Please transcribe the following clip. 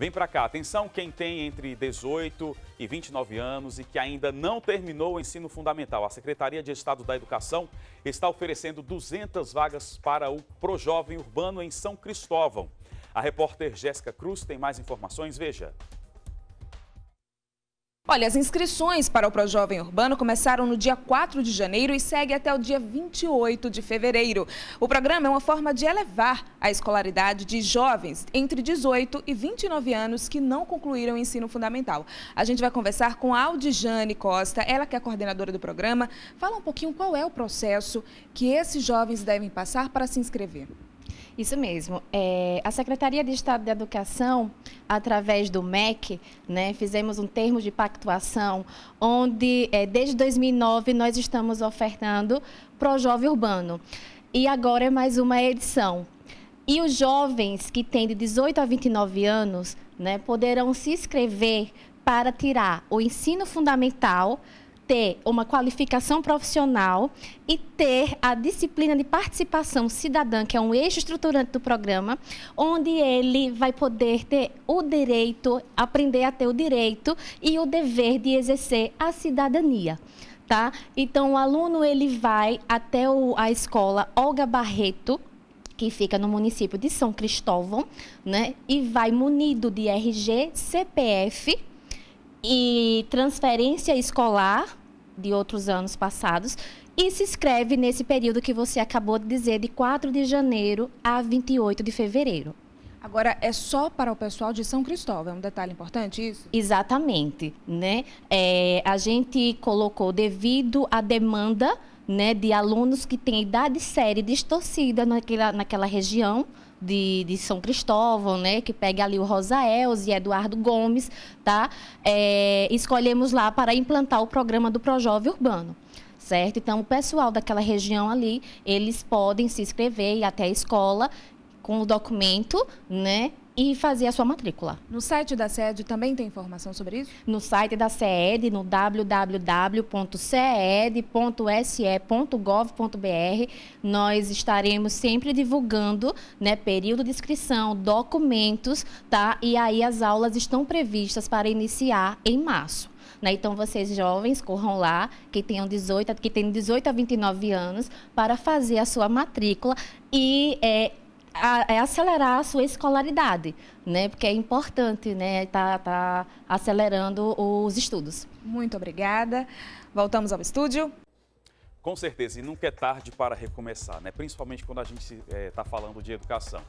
Vem para cá, atenção quem tem entre 18 e 29 anos e que ainda não terminou o ensino fundamental. A Secretaria de Estado da Educação está oferecendo 200 vagas para o Projovem Urbano em São Cristóvão. A repórter Jéssica Cruz tem mais informações, veja. Olha, as inscrições para o Projovem Urbano começaram no dia 4 de janeiro e segue até o dia 28 de fevereiro. O programa é uma forma de elevar a escolaridade de jovens entre 18 e 29 anos que não concluíram o ensino fundamental. A gente vai conversar com a Aldijane Costa, ela que é coordenadora do programa. Fala um pouquinho qual é o processo que esses jovens devem passar para se inscrever. Isso mesmo. É, a Secretaria de Estado de Educação, através do MEC, né, fizemos um termo de pactuação, onde é, desde 2009 nós estamos ofertando Jovem Urbano. E agora é mais uma edição. E os jovens que têm de 18 a 29 anos né, poderão se inscrever para tirar o ensino fundamental ter uma qualificação profissional e ter a disciplina de participação cidadã, que é um eixo estruturante do programa, onde ele vai poder ter o direito, aprender a ter o direito e o dever de exercer a cidadania. Tá? Então, o aluno ele vai até o, a escola Olga Barreto, que fica no município de São Cristóvão, né? E vai munido de RG, CPF e transferência escolar de outros anos passados. E se inscreve nesse período que você acabou de dizer, de 4 de janeiro a 28 de fevereiro. Agora, é só para o pessoal de São Cristóvão, é um detalhe importante isso? Exatamente, né? É, a gente colocou devido à demanda né, de alunos que têm idade séria distorcida naquela, naquela região, de, de São Cristóvão, né? Que pega ali o Rosa Elze e Eduardo Gomes, tá? É, escolhemos lá para implantar o programa do Projove Urbano. Certo? Então, o pessoal daquela região ali, eles podem se inscrever e até a escola com o documento, né, e fazer a sua matrícula. No site da CED também tem informação sobre isso? No site da CED no www.ced.se.gov.br, nós estaremos sempre divulgando, né, período de inscrição, documentos, tá? E aí as aulas estão previstas para iniciar em março. Né? Então, vocês jovens, corram lá, que tenham 18, que tenham 18 a 29 anos, para fazer a sua matrícula e é, a, é acelerar a sua escolaridade, né? Porque é importante, né? Tá, tá acelerando os estudos. Muito obrigada. Voltamos ao estúdio. Com certeza, e nunca é tarde para recomeçar, né? principalmente quando a gente está eh, é, falando de educação.